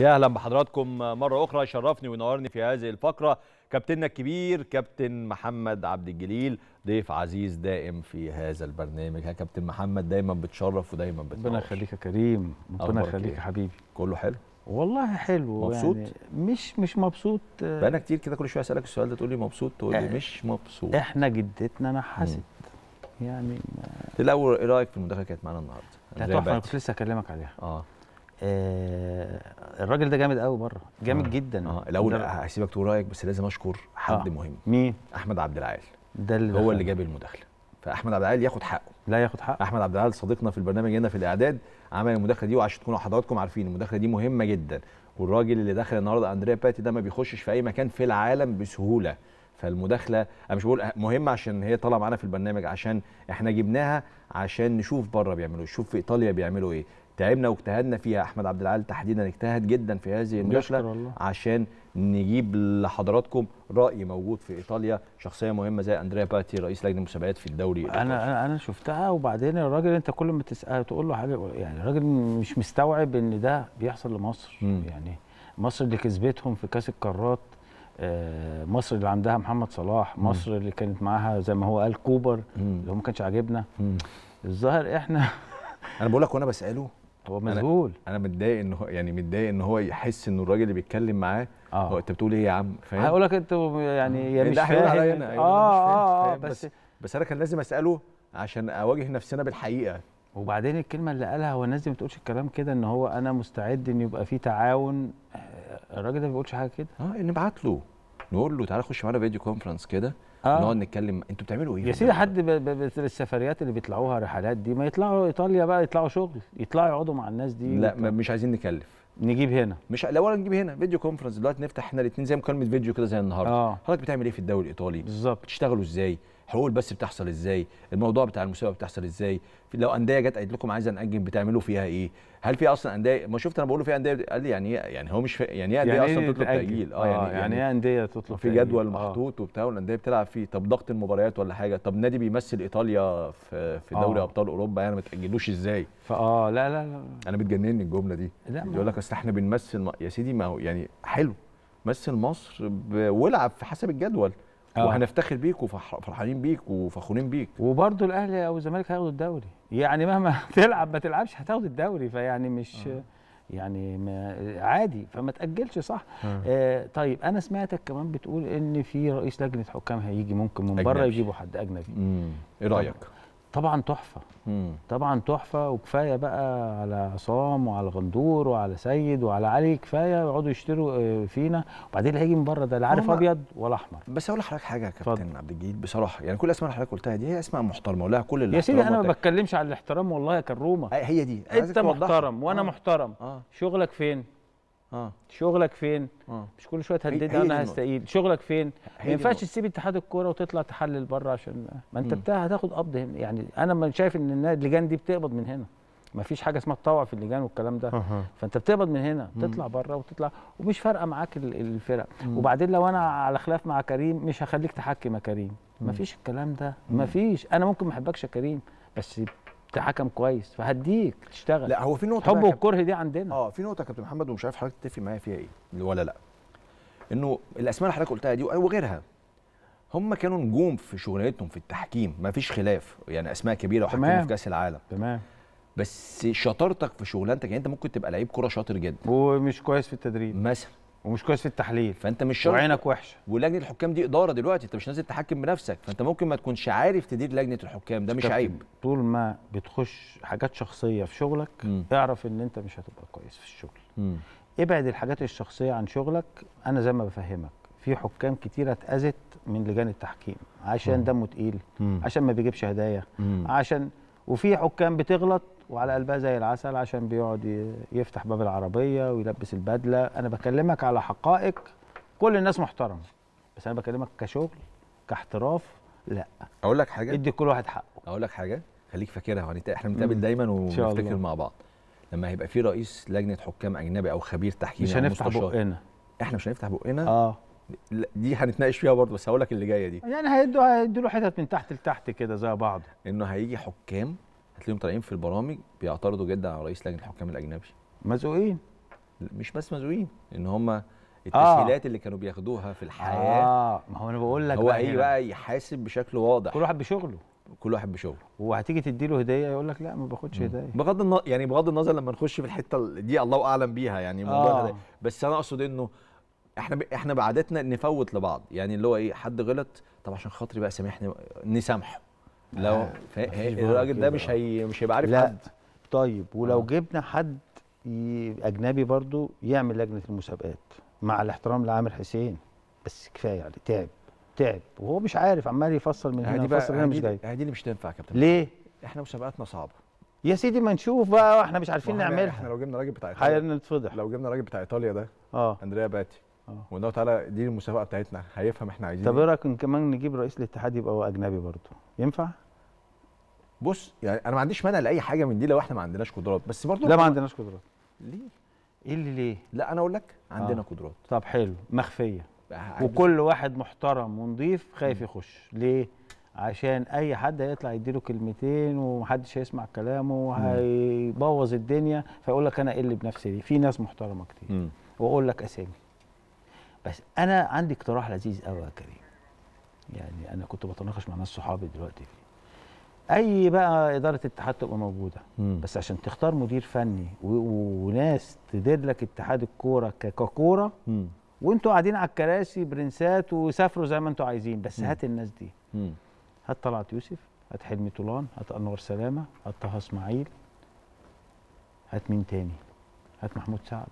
يا اهلا بحضراتكم مره اخرى شرفني وينورني في هذه الفقره كابتننا الكبير كابتن محمد عبد الجليل ضيف عزيز دائم في هذا البرنامج يا كابتن محمد دايما بتشرف ودايما بتنور ربنا يخليك يا كريم ربنا يخليك إيه؟ يا حبيبي كله حلو والله حلو يعني. مبسوط يعني مش مش مبسوط انا كتير كده كل شويه اسالك السؤال ده تقول لي مبسوط تقول لي مش مبسوط احنا جدتنا نحست يعني الاول ايه رايك في المداخله كانت معانا النهارده؟ لا انا كنت لسه هكلمك عليها اه آه الراجل ده جامد قوي بره جامد آه. جدا اه الاول هسيبك تقول رايك بس لازم اشكر حد آه. مهم مين احمد عبد العال ده اللي هو اللي جاب المداخله فاحمد عبد العال ياخد حقه لا ياخد حقه احمد عبد العال صديقنا في البرنامج هنا في الاعداد عمل المداخله دي وعشان تكونوا حضراتكم عارفين المداخله دي مهمه جدا والراجل اللي دخل النهارده اندريا باتي ده ما بيخشش في اي مكان في العالم بسهوله فالمداخله انا مش بقول مهمه عشان هي طالعه معانا في البرنامج عشان احنا جبناها عشان نشوف بره بيعملوا ايه نشوف في ايطاليا بيعملوا ايه تعبنا واجتهدنا فيها احمد عبد العال تحديدا اجتهد جدا في هذه النشره عشان نجيب لحضراتكم راي موجود في ايطاليا شخصيه مهمه زي اندريا باتي رئيس لجنه المسابقات في الدوري انا انا انا شفتها وبعدين الراجل انت كل ما تساله تقول له حاجه يعني الراجل مش مستوعب ان ده بيحصل لمصر م. يعني مصر اللي كسبتهم في كاس القارات آه، مصر اللي عندها محمد صلاح مصر م. اللي كانت معاها زي ما هو قال كوبر م. اللي هو ما كانش عاجبنا الظاهر احنا انا بقول لك وانا بساله هو مذهول انا, أنا متضايق ان هو يعني متضايق ان هو يحس ان الراجل اللي بيتكلم معاه آه. هو انت بتقول ايه يا عم فاهم هقول لك انت يعني يا آه، مش فاهم علينا. آه, آه, آه بس بس انا كان لازم اساله عشان اواجه نفسنا بالحقيقه وبعدين الكلمه اللي قالها هو الناس دي ما بتقولش الكلام كده ان هو انا مستعد ان يبقى في تعاون آه، الراجل ده ما بيقولش حاجه كده اه نبعت له نقول له تعالى خش معانا فيديو كونفرنس كده آه. نقعد نتكلم انتوا بتعملوا ايه يا سيدي حد بالسفريات اللي بيطلعوها رحلات دي ما يطلعوا ايطاليا بقى يطلعوا شغل يطلعوا يقعدوا مع الناس دي لا ما مش عايزين نكلف نجيب هنا مش الاول نجيب هنا فيديو كونفرنس دلوقتي نفتح احنا الاثنين زي مكالمه فيديو كده زي النهارده آه. حضرتك بتعمل ايه في الدوري الايطالي بالظبط بتشتغلوا ازاي حقوق البث بتحصل ازاي الموضوع بتاع المسابقه بتحصل ازاي لو انديه جت قالت لكم عايزه ناجل بتعملوا فيها ايه هل في اصلا انديه ما شفت انا بقول له في انديه قال لي يعني إيه؟ يعني هو مش يعني ايه انديه يعني اصلا إيه تطلب تاجيل اه, آه، يعني, يعني, ايه انديه تطلب في جدول آه. محطوط وبتاع والانديه بتلعب فيه طب ضغط المباريات ولا حاجه طب نادي بيمثل ايطاليا في في آه. دوري ابطال اوروبا يعني ما تاجلوش ازاي فاه لا لا لا انا بتجنني الجمله دي يقول لك اصل احنا بنمثل يا سيدي ما هو يعني حلو مثل مصر والعب في حسب الجدول آه. وهنفتخر بيك وفرحانين بيك وفخورين بيك وبرده الاهلي او الزمالك هياخدوا الدوري يعني مهما تلعب ما تلعبش هتاخد الدوري فيعني مش آه. يعني ما عادي فما تاجلش صح آه. آه طيب انا سمعتك كمان بتقول ان في رئيس لجنه حكام هيجي ممكن من بره يجيبوا حد اجنبي ايه رايك طبعا تحفه طبعا تحفه وكفايه بقى على عصام وعلى غندور وعلى سيد وعلى علي كفايه يقعدوا يشتروا آه، فينا وبعدين اللي هيجي من بره ده لا عارف ابيض ولا احمر بس اقول لحضرتك حاجه يا كابتن عبد الجليل بصراحه يعني كل الاسماء اللي حضرتك قلتها دي هي اسماء محترمه ولها كل الاحترام يا سيدي انا ما يعني. بتكلمش على الاحترام والله يا كرومه آه، هي دي انت محترم وانا آه. محترم آه. شغلك فين اه شغلك فين؟ آه. مش كل شويه تهدد انا هستقيل، شغلك فين؟ ما ينفعش تسيب اتحاد الكوره وتطلع تحلل بره عشان ما انت بتاع هتاخد قبض هنا يعني انا ما شايف ان اللجان دي بتقبض من هنا ما فيش حاجه اسمها تطوع في اللجان والكلام ده أه. فانت بتقبض من هنا تطلع بره وتطلع ومش فارقه معاك الفرق وبعدين لو انا على خلاف مع كريم مش هخليك تحكم يا كريم ما فيش الكلام ده ما فيش انا ممكن ما احبكش يا كريم بس انت حكم كويس فهديك تشتغل لا هو في نقطه حب والكره دي عندنا اه في نقطه يا كابتن محمد ومش عارف حضرتك تتفق معايا فيها ايه ولا لا انه الاسماء اللي حضرتك قلتها دي وغيرها هم كانوا نجوم في شغلانتهم في التحكيم ما فيش خلاف يعني اسماء كبيره وحكموا في كاس العالم تمام بس شطارتك في شغلانتك يعني انت ممكن تبقى لعيب كره شاطر جدا ومش كويس في التدريب مثلا ومش كويس في التحليل فانت مش شرط وعينك وحشه ولجنه الحكام دي اداره دلوقتي انت مش نازل تحكم بنفسك فانت ممكن ما تكونش عارف تدير لجنه الحكام ده مش عيب طول ما بتخش حاجات شخصيه في شغلك م. اعرف ان انت مش هتبقى كويس في الشغل م. ابعد الحاجات الشخصيه عن شغلك انا زي ما بفهمك في حكام كتيره اتاذت من لجان التحكيم عشان دمه تقيل عشان ما بيجيبش هدايا عشان وفي حكام بتغلط وعلى قلبها زي العسل عشان بيقعد يفتح باب العربيه ويلبس البدله انا بكلمك على حقائق كل الناس محترمه بس انا بكلمك كشغل كاحتراف لا اقول لك حاجه ادي كل واحد حقه اقول لك حاجه خليك فاكرها يعني احنا بنتقابل دايما ونفتكر مع بعض لما هيبقى في رئيس لجنه حكام اجنبي او خبير تحكيم مش هنفتح بقنا احنا مش هنفتح بقنا اه دي هنتناقش فيها برضه بس هقول لك اللي جايه دي يعني هيدوا هيدوا له حتت من تحت لتحت كده زي بعض انه هيجي حكام هتلاقيهم طالعين في البرامج بيعترضوا جدا على رئيس لجنه الحكام الاجنبي مزوقين مش بس مزوقين ان هم آه. التسهيلات آه. اللي كانوا بياخدوها في الحياه اه ما هو انا بقول لك هو ايه بقى يحاسب بشكل واضح كل واحد بشغله كل واحد بشغله وهتيجي تدي له هديه يقول لك لا ما باخدش هديه بغض النظر يعني بغض النظر لما نخش في الحته دي الله اعلم بيها يعني موضوع آه. بس انا اقصد انه احنا ب... احنا بعادتنا نفوت لبعض يعني اللي هو ايه حد غلط طب عشان خاطري بقى سامحني نسامحه لو آه. الراجل ده مش هي مش هيبقى عارف لا. حد طيب ولو آه. جبنا حد اجنبي برضو يعمل لجنه المسابقات مع الاحترام لعامر حسين بس كفايه يعني تعب تعب وهو مش عارف عمال يفصل من هنا يفصل هنا مش جاي دي اللي مش تنفع يا كابتن ليه احنا مسابقاتنا صعبه يا سيدي ما نشوف بقى احنا مش عارفين نعملها احنا لو جبنا راجل بتاع ايطاليا هنتفضح لو جبنا راجل بتاع ايطاليا ده اه اندريا باتي اه له تعالى دي المسابقه بتاعتنا هيفهم احنا عايزين طب ايه, إيه. رايك كمان نجيب رئيس الاتحاد يبقى هو اجنبي برضه ينفع بص يعني انا ما عنديش مانع لاي حاجه من دي لو احنا ما عندناش قدرات بس برضو لا ما عندناش قدرات ليه ايه اللي ليه لا انا اقول لك عندنا آه. قدرات طب حلو مخفيه وكل واحد محترم ونضيف خايف يخش ليه عشان اي حد هيطلع يديله كلمتين ومحدش هيسمع كلامه وهيبوظ الدنيا فيقول لك انا اللي بنفسي دي في ناس محترمه كتير واقول لك اسامي بس انا عندي اقتراح لذيذ قوي يا كريم يعني انا كنت بتناقش مع ناس صحابي دلوقتي فيه اي بقى اداره الاتحاد تبقى موجوده مم. بس عشان تختار مدير فني وناس تدير لك اتحاد الكوره ككوره وانتوا قاعدين على الكراسي برنسات وسافروا زي ما انتوا عايزين بس مم. هات الناس دي هات طلعت يوسف هات حلمي طولان هات انور سلامه هات طه اسماعيل هات مين تاني هات محمود سعد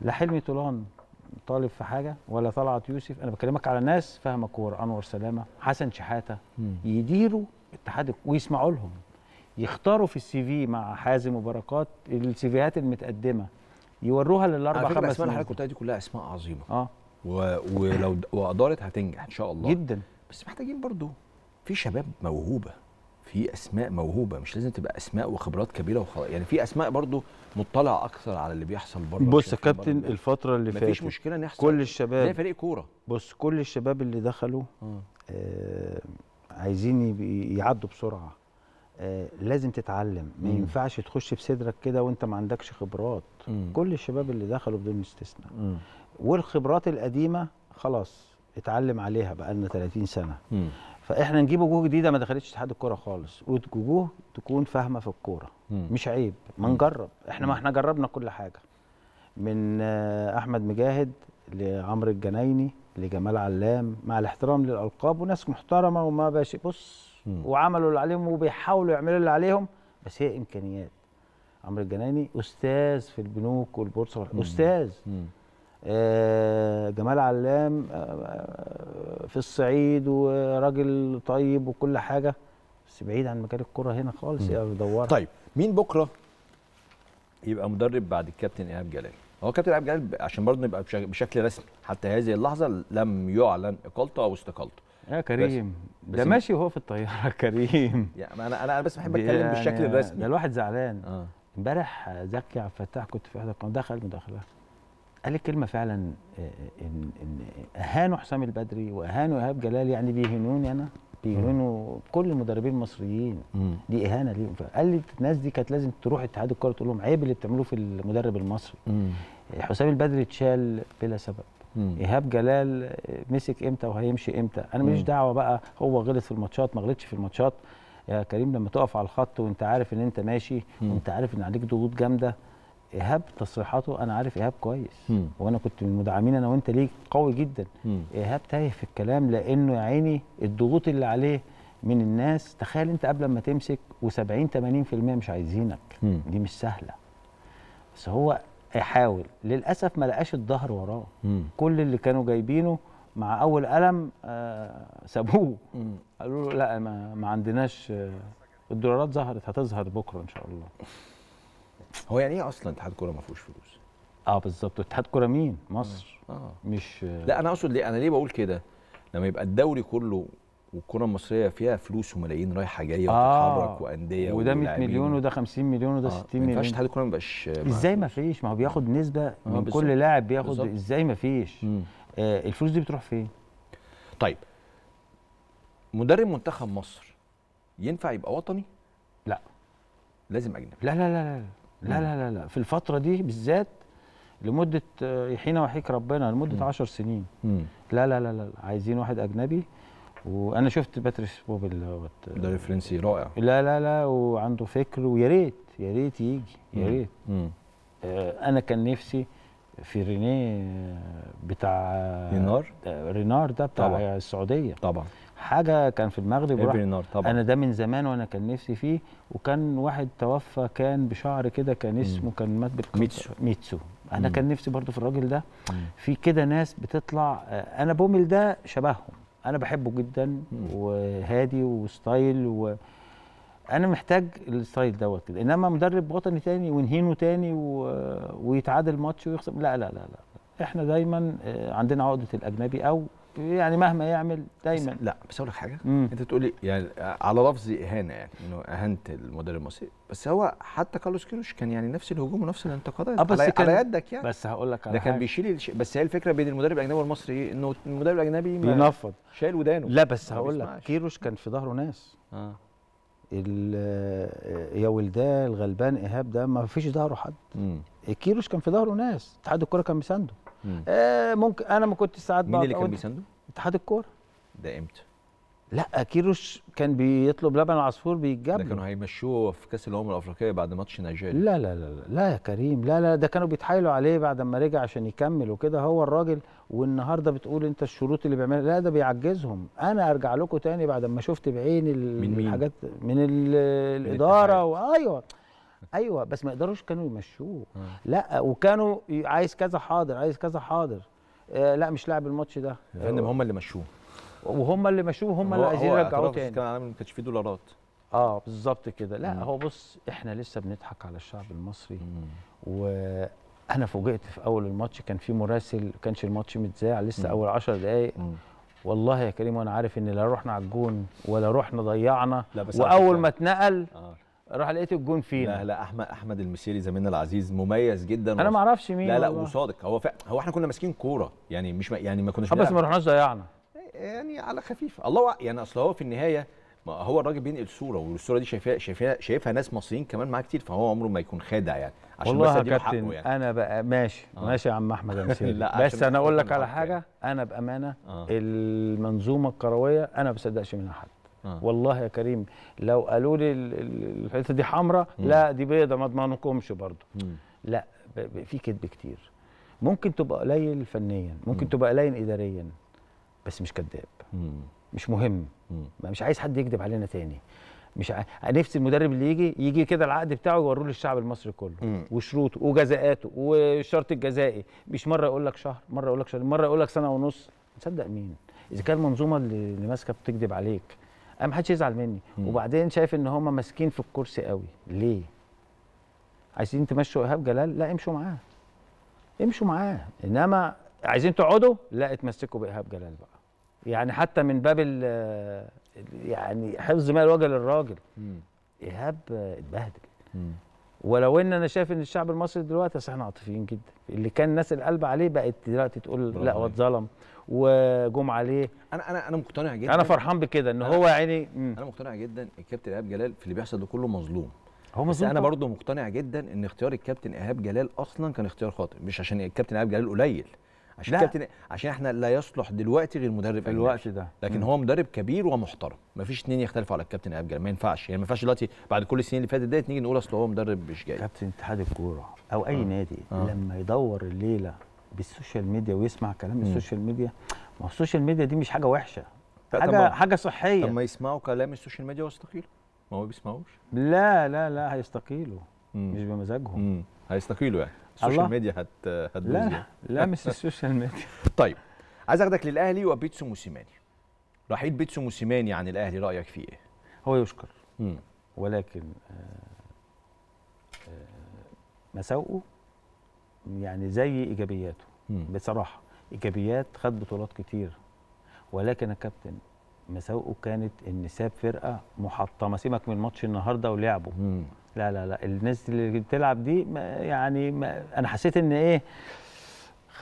لا حلمي طولان طالب في حاجه ولا طلعت يوسف انا بكلمك على ناس فاهمه كوره انور سلامه حسن شحاته يديروا اتحاد ويسمعوا لهم يختاروا في السي في مع حازم وبركات السيفيهات المتقدمه يوروها للاربع خمس اسماء اللي حضرتك دي كلها اسماء عظيمه اه و... ولو وادارت هتنجح ان شاء الله جدا بس محتاجين برضو في شباب موهوبه في اسماء موهوبه مش لازم تبقى اسماء وخبرات كبيره وخلاص يعني في اسماء برضو مطلع اكثر على اللي بيحصل بره بص يا كابتن الفتره اللي فاتت مفيش مشكله نحصل كل الشباب زي فريق كوره بص كل الشباب اللي دخلوا آه. آه عايزين يعدوا بسرعه آه، لازم تتعلم ما ينفعش تخش في صدرك كده وانت ما عندكش خبرات مم. كل الشباب اللي دخلوا بدون استثناء والخبرات القديمه خلاص اتعلم عليها بقى لنا 30 سنه مم. فاحنا نجيب وجوه جديده ما دخلتش اتحاد الكوره خالص وجوه تكون فاهمه في الكوره مش عيب ما نجرب احنا ما احنا جربنا كل حاجه من آه، احمد مجاهد لعمرو الجنايني لجمال علام مع الاحترام للالقاب وناس محترمه وما باش بص وعملوا اللي عليهم وبيحاولوا يعملوا اللي عليهم بس هي امكانيات عمرو الجناني استاذ في البنوك والبورصه استاذ مم. آه جمال علام آه،, آه في الصعيد وراجل طيب وكل حاجه بس بعيد عن مجال الكره هنا خالص يا بدورها طيب مين بكره يبقى مدرب بعد الكابتن ايهاب جلال هو كابتن عبد الجلال عشان برضه نبقى بشكل رسمي حتى هذه اللحظه لم يعلن اقالته او استقالته يا كريم بس ده بس ماشي وهو في الطياره كريم يعني انا انا بس بحب اتكلم يعني بالشكل الرسمي ده الواحد زعلان آه. امبارح آه. زكي عبد الفتاح كنت في احدى القنوات دخل مداخله قال لي كلمه فعلا آه، آه، ان ان اهانوا حسام البدري واهانوا ايهاب جلال يعني بيهنوني انا بيهنوا كل المدربين المصريين مم. دي اهانه ليهم قال لي الناس دي كانت لازم تروح اتحاد الكوره تقول لهم عيب اللي بتعملوه في المدرب المصري مم. حسام البدري اتشال بلا سبب مم. ايهاب جلال مسك امتى وهيمشي امتى انا ماليش دعوه بقى هو غلط في الماتشات ما غلطش في الماتشات يا كريم لما تقف على الخط وانت عارف ان انت ماشي مم. وانت عارف ان عليك ضغوط جامده ايهاب تصريحاته انا عارف ايهاب كويس مم. وانا كنت من المدعمين انا وانت ليك قوي جدا ايهاب تايه في الكلام لانه يا عيني الضغوط اللي عليه من الناس تخيل انت قبل ما تمسك و70 80% مش عايزينك مم. دي مش سهله بس هو يحاول للاسف ما لقاش الظهر وراه مم. كل اللي كانوا جايبينه مع اول قلم آه سابوه قالوا له لا ما, ما عندناش آه الدولارات ظهرت هتظهر بكره ان شاء الله هو يعني ايه اصلا اتحاد كوره ما فيهوش فلوس اه بالظبط اتحاد كوره مين مصر آه. مش آه لا انا اقصد ليه انا ليه بقول كده لما يبقى الدوري كله والكره المصريه فيها فلوس وملايين رايحه جايه آه وتتحرك وانديه وده 100 مليون وده 50 مليون وده آه 60 مليون ما ينفعش اتحاد الكره ما يبقاش ازاي ما فيش ما هو بياخد نسبه آه، من كل لاعب بياخد بالزبط. ازاي ما فيش آه الفلوس دي بتروح فين طيب مدرب منتخب مصر ينفع يبقى وطني لا لازم اجنبي لا لا لا لا لا لا لا لا في الفتره دي بالذات لمده آه، يحيينا ويحييك ربنا لمده 10 سنين لا لا لا لا عايزين واحد اجنبي وانا شفت باتريس بوبل ده ريفرنسي رائع لا لا لا وعنده فكر ويا ريت يا ريت يجي يا ريت آه، انا كان نفسي في رينيه آه، بتاع آه، رينار رينار ده بتاع طبعا. السعوديه طبعا حاجه كان في المغرب إيه رينار طبعا انا ده من زمان وانا كان نفسي فيه وكان واحد توفى كان بشعر كده كان اسمه مم. كان مات ميتسو ميتسو انا مم. كان نفسي برضو في الراجل ده مم. في كده ناس بتطلع انا بومل ده شبههم انا بحبه جدا وهادي وستايل و... انا محتاج الستايل دوت كده انما مدرب وطني تاني ونهينه تاني و... ويتعادل ماتش ويخسر لا لا لا لا احنا دايما آه، عندنا عقده الاجنبي او يعني مهما يعمل دايما لا بس اقول لك حاجه مم. انت تقولي يعني على لفظ اهانه يعني انه اهنت المدرب المصري بس هو حتى كارلوس كيروش كان يعني نفس الهجوم ونفس الانتقادات آه، على, على يدك يعني بس هقول لك على ده حاجة. كان بيشيل الش... بس هي الفكره بين المدرب الاجنبي والمصري انه المدرب الاجنبي بينفض شايل ودانه لا بس هقول لك كيروش كان في ظهره ناس اه, آه، يا ولداه الغلبان ايهاب ده ما فيش ظهره حد مم. كيروش كان في ظهره ناس اتحاد الكره كان مسانده آه، ممكن انا ما كنت ساعات مين اللي كان بيسنده؟ اتحاد الكوره ده امتى؟ لا كيروش كان بيطلب لبن العصفور بيتجاب ده كانوا هيمشوه في كاس الامم الافريقيه بعد ماتش نيجيريا لا لا لا لا يا كريم لا لا ده كانوا بيتحايلوا عليه بعد ما رجع عشان يكمل وكده هو الراجل والنهارده بتقول انت الشروط اللي بيعملها لا ده بيعجزهم انا ارجع لكم تاني بعد ما شفت بعيني الحاجات من, مين؟ من الاداره وايوه ايوه بس ما يقدروش كانوا يمشوه آه. لا وكانوا عايز كذا حاضر عايز كذا حاضر آه لا مش لاعب الماتش ده يا فندم هم اللي مشوه وهم اللي مشوه هم اللي عايزين يرجعوه تاني كان عامل ما كانش فيه دولارات اه بالظبط كده لا مم. هو بص احنا لسه بنضحك على الشعب المصري مم. وانا فوجئت في اول الماتش كان في مراسل ما كانش الماتش متذاع لسه مم. اول 10 دقائق والله يا كريم وانا عارف ان لا رحنا على الجون ولا رحنا ضيعنا واول ما اتنقل آه. راح لقيت الجون فينا لا لا احمد احمد المسيري زميلنا العزيز مميز جدا انا ما اعرفش مين لا لا وصادق هو ف... هو احنا كنا ماسكين كوره يعني مش ما... يعني ما كناش آه، بس ما رحناش ضيعنا يعني على خفيف الله يعني اصل هو في النهايه ما هو الراجل بينقل صوره والصوره دي شايفها شايفها شايفها ناس مصريين كمان معاه كتير فهو عمره ما يكون خادع يعني عشان والله بس يا كابتن يعني. انا بقى ماشي آه. ماشي يا عم احمد المسيري بس انا اقول لك على حاجه انا بامانه آه. المنظومه الكرويه انا ما بصدقش منها حد آه. والله يا كريم لو قالوا لي الحته دي حمراء لا دي بيضه ما اضمنكمش برضه لا في كذب كتير ممكن تبقى قليل فنيا ممكن م. تبقى قليل اداريا بس مش كذاب مش مهم م. مش عايز حد يكذب علينا تاني مش ع... نفسي المدرب اللي يجي يجي كده العقد بتاعه يوريه للشعب المصري كله م. وشروطه وجزاءاته والشرط الجزائي مش مره يقول لك شهر مره يقول لك شهر مره يقول لك سنه ونص تصدق مين اذا كان المنظومه اللي ماسكه بتكذب عليك انا ما حدش يزعل مني مم. وبعدين شايف ان هم ماسكين في الكرسي قوي ليه عايزين تمشوا ايهاب جلال لا امشوا معاه امشوا معاه انما عايزين تقعدوا لا اتمسكوا بايهاب جلال بقى يعني حتى من باب يعني حفظ مال وجه للراجل ايهاب اتبهدل ولو ان انا شايف ان الشعب المصري دلوقتي احنا عاطفيين جدا اللي كان الناس القلب عليه بقت دلوقتي تقول لا هو اتظلم وجم عليه انا انا انا مقتنع جدا انا فرحان بكده ان هو يعني انا مقتنع جدا الكابتن ايهاب جلال في اللي بيحصل ده كله مظلوم هو بس انا برضو مقتنع جدا ان اختيار الكابتن ايهاب جلال اصلا كان اختيار خاطئ مش عشان الكابتن ايهاب جلال قليل عشان لا. كابتن إيه- عشان احنا لا يصلح دلوقتي غير مدرب في الوقت ده لكن م. هو مدرب كبير ومحترم مفيش اثنين يختلفوا على الكابتن ايهاب جلال ما ينفعش يعني ما ينفعش دلوقتي بعد كل السنين اللي فاتت ديت نيجي نقول اصل هو مدرب مش جاي كابتن اتحاد الكوره او اي آه. نادي آه. لما يدور الليله بالسوشيال ميديا ويسمع كلام السوشيال ميديا ما هو السوشيال ميديا دي مش حاجه وحشه حاجه حاجه صحيه طب ما يسمعوا كلام السوشيال ميديا ويستقيلوا ما هو ما بيسمعوش لا لا لا هيستقيلوا مش بمزاجهم هيستقيلوا يعني السوشيال ميديا هت هتدوز لا يعني. لا مش السوشيال ميديا طيب عايز اخدك للاهلي وبيتسو موسيماني رحيل بيتسو موسيماني عن الاهلي رايك فيه ايه؟ هو يشكر مم. ولكن آه آه مساوئه يعني زي ايجابياته بصراحه ايجابيات خد بطولات كتير ولكن الكابتن مساوئه كانت ان ساب فرقه محطمه سيبك من ماتش النهارده ولعبه مم. لا لا لا الناس اللي بتلعب دي ما يعني ما انا حسيت ان ايه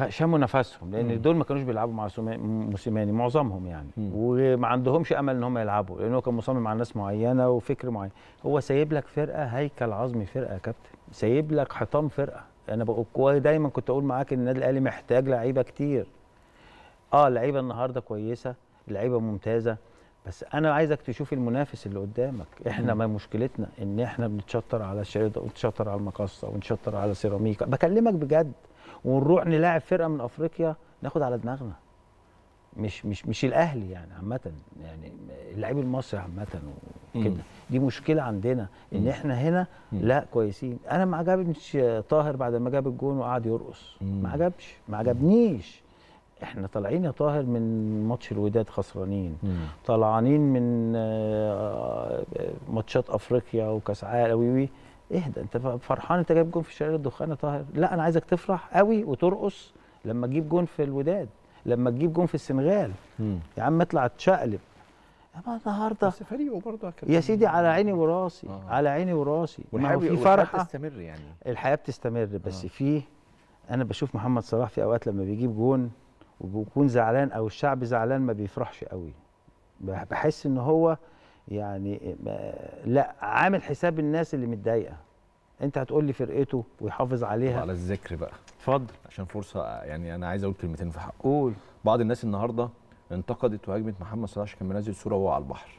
شموا نفسهم لان مم. دول ما كانوش بيلعبوا مع موسيماني معظمهم يعني مم. وما عندهمش امل ان هم يلعبوا لان هو كان مصمم على ناس معينه وفكر معين هو سايب لك فرقه هيكل عظمي فرقه يا كابتن سايب لك حيطان فرقه انا بقول دايما كنت اقول معاك ان النادي الاهلي محتاج لعيبه كتير اه اللعيبه النهارده كويسه اللعيبه ممتازه بس انا عايزك تشوف المنافس اللي قدامك احنا ما مشكلتنا ان احنا بنتشطر على الشريط ونتشطر على المقصه ونتشطر على سيراميكا بكلمك بجد ونروح نلاعب فرقه من افريقيا ناخد على دماغنا مش مش مش الاهلي يعني عامه يعني اللعيب المصري عامه وكده دي مشكله عندنا ان احنا هنا لا كويسين انا ما عجبنيش طاهر بعد ما جاب الجون وقعد يرقص ما عجبش ما عجبنيش احنا طالعين يا طاهر من ماتش الوداد خسرانين طالعين من آه، ماتشات افريقيا وكاس عالم وي اهدى إيه انت فرحان انت جايب جون في شارع الدخان يا طاهر لا انا عايزك تفرح قوي وترقص لما تجيب جون في الوداد لما تجيب جون في السنغال يا عم اطلع يا اما النهارده بس فريقه برضه يا سيدي على عيني وراسي آه. على عيني وراسي والحياه في فرحه بتستمر يعني الحياه بتستمر بس آه. في انا بشوف محمد صلاح في اوقات لما بيجيب جون وبيكون زعلان او الشعب زعلان ما بيفرحش قوي بحس ان هو يعني آه، لا عامل حساب الناس اللي متضايقه انت هتقول لي فرقته ويحافظ عليها على الذكر بقى اتفضل عشان فرصه يعني انا عايز اقول كلمتين في حقه قول بعض الناس النهارده انتقدت وهجمت محمد صلاح عشان كان منزل صوره وهو على البحر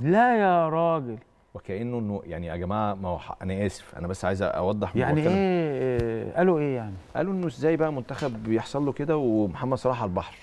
لا يا راجل وكانه انه يعني يا جماعه ما هو انا اسف انا بس عايز اوضح يعني ايه, إيه قالوا ايه يعني قالوا انه ازاي بقى منتخب بيحصل له كده ومحمد صلاح على البحر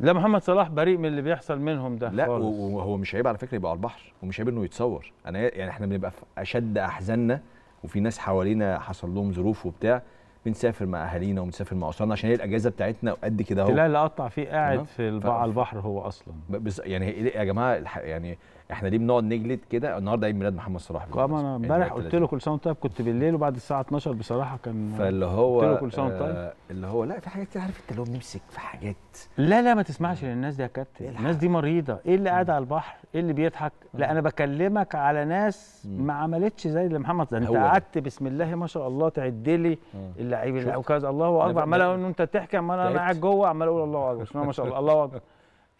لا محمد صلاح بريء من اللي بيحصل منهم ده لا خالص. وهو مش عيب على فكره يبقى على البحر ومش عيب انه يتصور انا يعني احنا بنبقى في اشد احزاننا وفي ناس حوالينا حصل لهم ظروف وبتاع بنسافر مع اهالينا وبنسافر مع اسرنا عشان هي الاجازه بتاعتنا قد كده اهو تلاقي اللي قطع فيه قاعد في البحر هو اصلا يعني إيه يا جماعه يعني احنا ليه بنقعد نجلد كده النهارده عيد ميلاد محمد صلاح طبعا انا امبارح قلت له كل سنه وانت طيب كنت بالليل وبعد الساعه 12 بصراحه كان فاللي هو قلت له كل سنه وانت طيب آه اللي هو لا في حاجات كده عارف انت اللي هو بنمسك في حاجات لا لا ما تسمعش للناس دي يا كابتن الناس دي مريضه ايه اللي قاعد على البحر ايه اللي بيضحك لا انا بكلمك على ناس ما عملتش زي اللي محمد ده انت قعدت بسم الله ما شاء الله تعد لي اللعيب وكذا الله اكبر عمال اقول انت تحكي عمال انا قاعد جوه عمال اقول الله اكبر ما شاء الله الله اكبر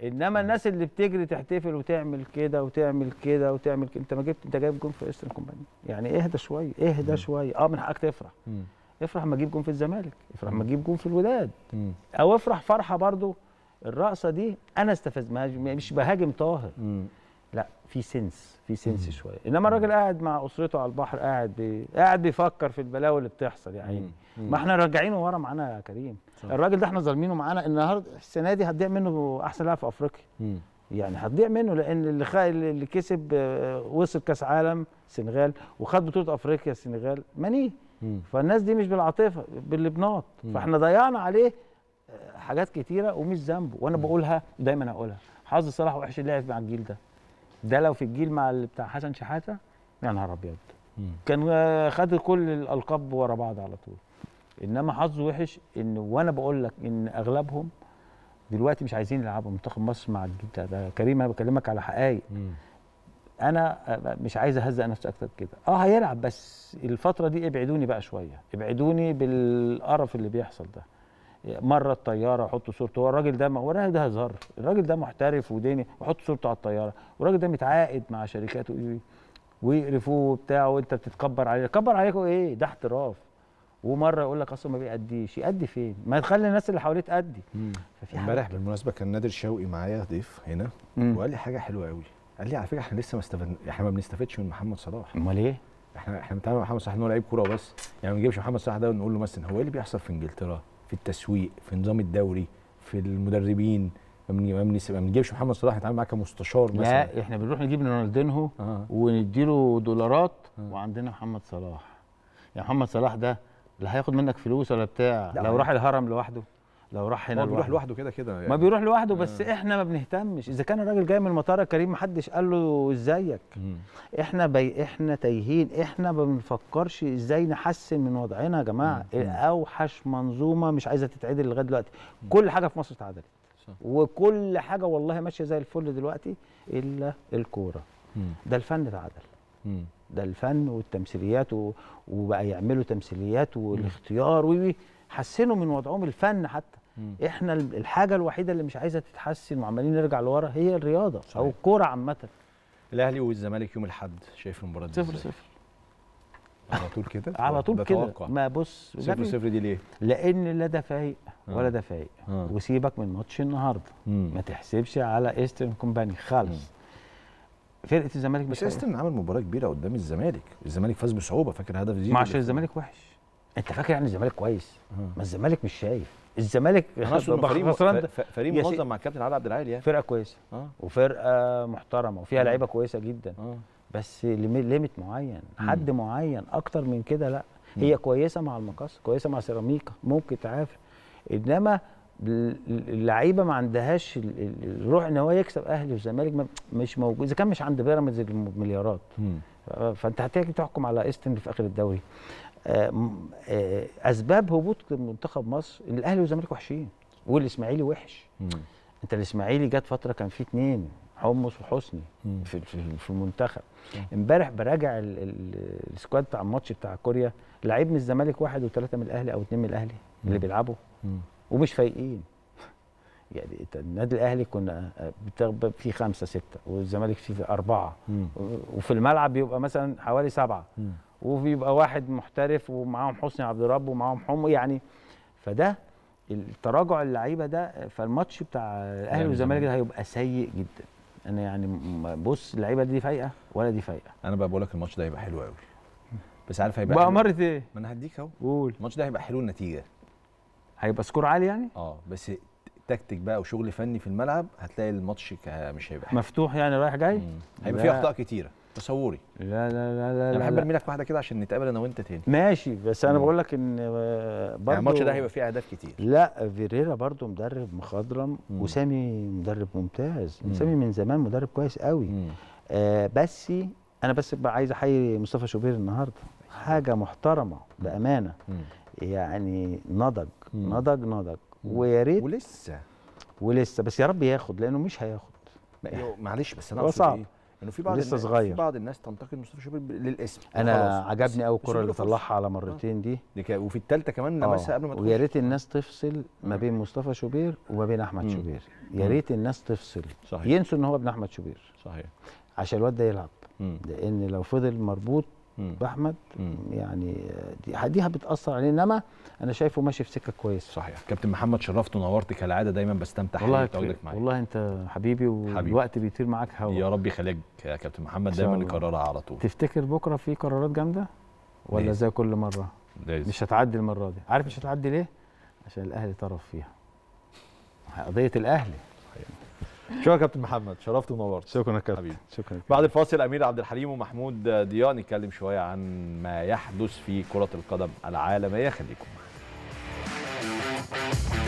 انما الناس اللي بتجري تحتفل وتعمل كده وتعمل كده وتعمل كده انت ما جبت انت جايب جون في ايسترن كومباني يعني اهدى شويه اهدى شويه اه من حقك تفرح افرح ما اجيب جون في الزمالك افرح ما اجيب جون في الوداد او افرح فرحه برضو الرقصه دي انا استفز مش بهاجم طاهر لا في سنس في سنس شويه انما الراجل قاعد مع اسرته على البحر قاعد بي... قاعد بيفكر في البلاوي اللي بتحصل يا عيني ما احنا راجعينه ورا معانا يا كريم صح. الراجل ده احنا ظالمينه معانا النهارده السنه دي هتضيع منه احسن لاعب في افريقيا يعني هتضيع منه لان اللي خ... اللي كسب آه، وصل كاس عالم السنغال وخد بطوله افريقيا السنغال ماني فالناس دي مش بالعاطفه بالبناط فاحنا ضيعنا عليه آه، حاجات كتيره ومش ذنبه وانا بقولها دايما اقولها حظ صلاح وحش اللي لعب مع الجيل ده ده لو في الجيل مع اللي بتاع حسن شحاته يا يعني نهار ابيض كان خد كل الالقاب ورا بعض على طول انما حظه وحش ان وانا بقول لك ان اغلبهم دلوقتي مش عايزين يلعبوا منتخب مصر مع الجيل ده, كريم انا بكلمك على حقائق انا مش عايز اهزق نفسي اكتر كده اه هيلعب بس الفتره دي ابعدوني بقى شويه ابعدوني بالقرف اللي بيحصل ده مره الطياره احط صورته هو الراجل ده هو الراجل ده هزار الراجل ده محترف وديني واحط صورته على الطياره والراجل ده متعاقد مع شركات ويقرفوه وبتاع وانت بتتكبر عليه كبر عليكم ايه ده احتراف ومره يقول لك اصلا ما بيأديش يأدي فين ما تخلي الناس اللي حواليه تأدي امبارح بالمناسبه كان نادر شوقي معايا ضيف هنا مم. وقال لي حاجه حلوه قوي قال لي على فكره احنا لسه ما استفدنا احنا ما بنستفدش من محمد صلاح امال ايه احنا احنا بنتعامل مع محمد صلاح ان هو لعيب كوره بس يعني ما نجيبش محمد صلاح ده ونقول له مثلا هو ايه اللي بيحصل في انجلترا في التسويق في نظام الدوري في المدربين ما بنجيبش محمد صلاح نتعامل معاه كمستشار مثلا لا احنا بنروح نجيب رونالدينهو آه. ونديله دولارات آه. وعندنا محمد صلاح يعني محمد صلاح ده لا هياخد منك فلوس ولا بتاع لو راح الهرم لوحده لو راح هنا هو بيروح لوحده كده كده يعني ما بيروح لوحده بس آه. احنا ما بنهتمش اذا كان الراجل جاي من المطار كريم ما حدش قال له ازيك احنا بي احنا تايهين احنا ما بنفكرش ازاي نحسن من وضعنا يا جماعه اوحش منظومه مش عايزه تتعدل لغايه دلوقتي كل حاجه في مصر اتعدلت وكل حاجه والله ماشيه زي الفل دلوقتي الا الكوره ده الفن اتعدل ده الفن والتمثيليات و... وبقى يعملوا تمثيليات والاختيار و حسنوا من وضعهم الفن حتى احنا الحاجه الوحيده اللي مش عايزه تتحسن وعمالين نرجع لورا هي الرياضه صحيح. او الكوره عامه الاهلي والزمالك يوم الاحد شايف المباراه دي صفر صفر على طول كده على طول كده ما بص صفر صفر دي ليه؟ لان لا ده فايق آه. ولا ده فايق آه. وسيبك من ماتش النهارده ما تحسبش على ايسترن كومباني خالص مم. فرقه الزمالك بس ايسترن عمل مباراه كبيره قدام الزمالك الزمالك فاز بصعوبه فاكر هدف دي ما عشان الزمالك وحش انت فاكر يعني الزمالك كويس آه. ما الزمالك مش شايف الزمالك خسران فريق منظم مع الكابتن علي عبد العال يعني فرقه كويسه آه. وفرقه محترمه وفيها آه. لعيبه كويسه جدا آه. بس ليميت معين حد معين اكتر من كده لا مم. هي كويسه مع المقص كويسه مع سيراميكا ممكن تعافر انما اللعيبه ما عندهاش الروح ان هو يكسب اهلي والزمالك مش موجود اذا كان مش عند بيراميدز المليارات فانت هتيجي تحكم على ايستن في اخر الدوري آه، آه، اسباب هبوط منتخب مصر ان الاهلي والزمالك وحشين والاسماعيلي وحش مم. انت الاسماعيلي جت فتره كان فيه اتنين حمص وحسني في في المنتخب امبارح براجع السكواد بتاع الماتش بتاع كوريا لعيب من الزمالك واحد وثلاثه من الاهلي او اثنين من الاهلي مم. اللي بيلعبوا ومش فايقين يعني النادي الاهلي كنا آه، في خمسه سته والزمالك فيه في اربعه مم. وفي الملعب بيبقى مثلا حوالي سبعه مم. وبيبقى واحد محترف ومعاهم حسني عبد الرب ومعاهم حمو يعني فده التراجع اللعيبه ده فالماتش بتاع الاهلي يعني والزمالك ده هيبقى سيء جدا انا يعني بص اللعيبه دي فايقه ولا دي فايقه انا بقى بقول لك الماتش ده هيبقى حلو قوي بس عارف هيبقى بقى مرت ايه؟ ما انا هديك اهو قول الماتش ده هيبقى حلو النتيجه هيبقى سكور عالي يعني؟ اه بس تكتيك بقى وشغل فني في الملعب هتلاقي الماتش مش هيبقى حلو مفتوح يعني رايح جاي؟ هيبقى فيه اخطاء كتيره تصوري لا لا لا لا انا بحب ارمي لك واحده كده عشان نتقابل انا وانت تاني ماشي بس انا بقول لك ان برضه آه، يعني الماتش ده هيبقى فيه اهداف كتير لا فيريرا برضه مدرب مخضرم مم. وسامي مدرب ممتاز مم. سامي من زمان مدرب كويس قوي آه بس انا بس عايز احيي مصطفى شوبير النهارده حاجه محترمه بامانه مم. يعني نضج مم. نضج نضج ويا ريت ولسه ولسه بس يا رب ياخد لانه مش هياخد معلش بس انا اقصد ايه يعني في بعض لسه صغير في بعض الناس تنتقد مصطفى شوبير للاسم انا عجبني قوي الكره اللي طلعها على مرتين دي, دي وفي الثالثه كمان لمسها آه. قبل ما تخش ويا ريت الناس تفصل ما بين مصطفى شوبير وما بين احمد شوبير يا ريت الناس تفصل صحيح. ينسوا ان هو ابن احمد شوبير صحيح عشان الواد ده يلعب لان لو فضل مربوط باحمد يعني دي حديها بتاثر عليه انما انا شايفه ماشي في سكه كويسه صحيح كابتن محمد شرفت ونورت كالعاده دايما بستمتع والله حضرتك والله انت حبيبي والوقت بيطير معاك هوا يا رب يخليك يا كابتن محمد دايما نكررها على طول تفتكر بكره في قرارات جامده ولا ليه؟ زي كل مره ليه؟ مش هتعدي المره دي عارف مش هتعدي ليه عشان الاهلي طرف فيها قضيه الاهلي صحيح. شكرا كابتن محمد شرفت ونورت شكرا يا كابتن حبيبي شكرا بعد الفاصل امير عبد الحليم ومحمود ضياء نتكلم شويه عن ما يحدث في كره القدم العالميه خليكم معانا